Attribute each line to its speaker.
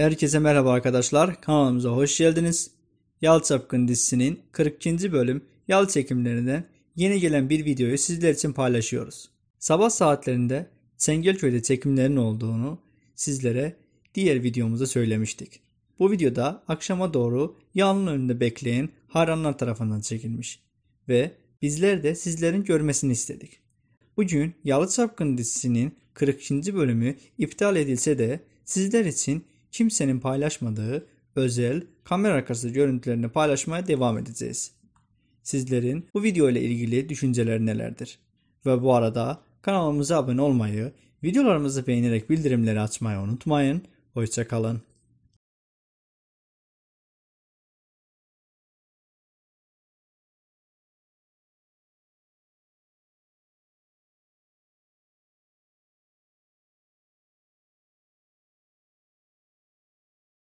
Speaker 1: Herkese merhaba arkadaşlar. Kanalımıza hoş geldiniz. Yal dizisinin 42. bölüm yal çekimlerinden yeni gelen bir videoyu sizler için paylaşıyoruz. Sabah saatlerinde Çengelköy'de çekimlerin olduğunu sizlere diğer videomuzda söylemiştik. Bu videoda akşama doğru yalın önünde bekleyen hayranlar tarafından çekilmiş ve bizler de sizlerin görmesini istedik. Bugün Yalı Çapkın dizisinin 42. bölümü iptal edilse de sizler için kimsenin paylaşmadığı özel kamera arkası görüntülerini paylaşmaya devam edeceğiz. Sizlerin bu video ile ilgili düşünceler nelerdir? Ve bu arada kanalımıza abone olmayı, videolarımızı beğenerek bildirimleri açmayı unutmayın. Hoşçakalın.